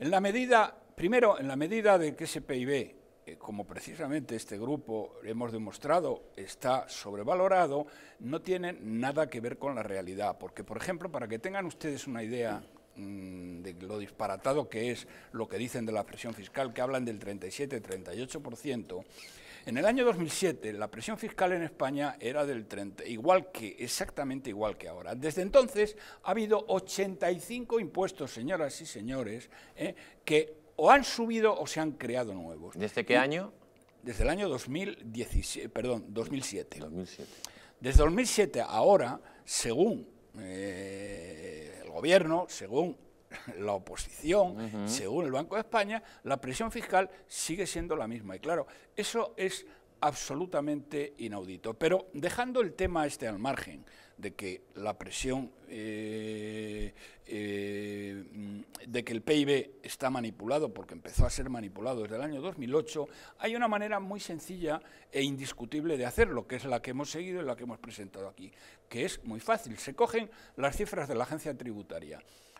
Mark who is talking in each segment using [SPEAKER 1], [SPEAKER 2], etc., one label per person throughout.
[SPEAKER 1] En la medida, primero, en la medida de que ese PIB, eh, como precisamente este grupo hemos demostrado, está sobrevalorado, no tiene nada que ver con la realidad. Porque, por ejemplo, para que tengan ustedes una idea mm, de lo disparatado que es lo que dicen de la presión fiscal, que hablan del 37-38%, en el año 2007 la presión fiscal en España era del 30, igual que, exactamente igual que ahora. Desde entonces ha habido 85 impuestos, señoras y señores, eh, que o han subido o se han creado nuevos. ¿Desde qué año? Desde el año 2017, perdón, 2007. 2007. Desde 2007 ahora, según eh, el gobierno, según la oposición, según el Banco de España, la presión fiscal sigue siendo la misma. Y claro, eso es absolutamente inaudito. Pero dejando el tema este al margen, de que la presión, eh, eh, de que el PIB está manipulado, porque empezó a ser manipulado desde el año 2008, hay una manera muy sencilla e indiscutible de hacerlo, que es la que hemos seguido y la que hemos presentado aquí, que es muy fácil. Se cogen las cifras de la agencia tributaria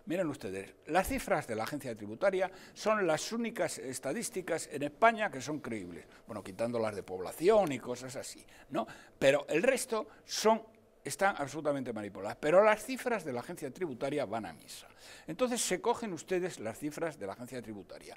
[SPEAKER 1] Miren ustedes, las cifras de la agencia tributaria son las únicas estadísticas en España que son creíbles. Bueno, quitando las de población y cosas así, ¿no? Pero el resto son están absolutamente manipuladas. Pero las cifras de la agencia tributaria van a misa. Entonces se cogen ustedes las cifras de la agencia tributaria.